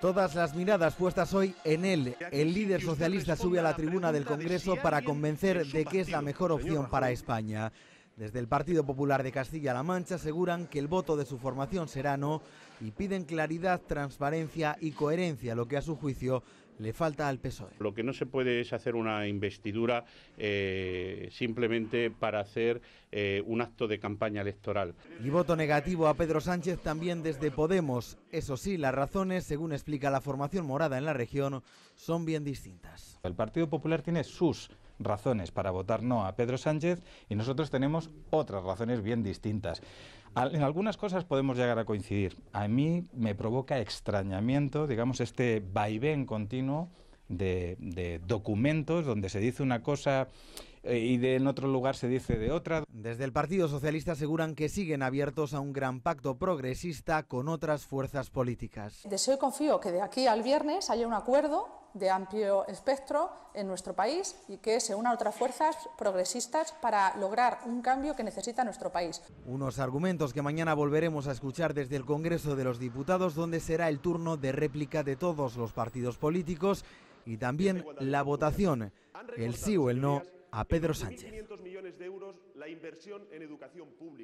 Todas las miradas puestas hoy en él. El líder socialista sube a la tribuna del Congreso para convencer de que es la mejor opción para España. Desde el Partido Popular de Castilla-La Mancha aseguran que el voto de su formación será no y piden claridad, transparencia y coherencia, lo que a su juicio le falta al PSOE. Lo que no se puede es hacer una investidura eh, simplemente para hacer eh, un acto de campaña electoral. Y voto negativo a Pedro Sánchez también desde Podemos. Eso sí, las razones, según explica la formación morada en la región, son bien distintas. El Partido Popular tiene sus razones para votar no a Pedro Sánchez y nosotros tenemos otras razones bien distintas en algunas cosas podemos llegar a coincidir. A mí me provoca extrañamiento, digamos, este vaivén continuo de, documentos donde se dice una cosa eh, y de, en otro lugar se dice de otra. Desde el Partido Socialista aseguran que siguen abiertos a un gran pacto progresista con otras fuerzas políticas. Deseo y confío que de aquí al viernes haya un acuerdo de amplio espectro en nuestro país y que se una a otras fuerzas progresistas para lograr un cambio que necesita nuestro país. Unos argumentos que mañana volveremos a escuchar desde el Congreso de los Diputados, donde será el turno de réplica de todos los partidos políticos y también la votación, el sí o el no, a Pedro Sánchez.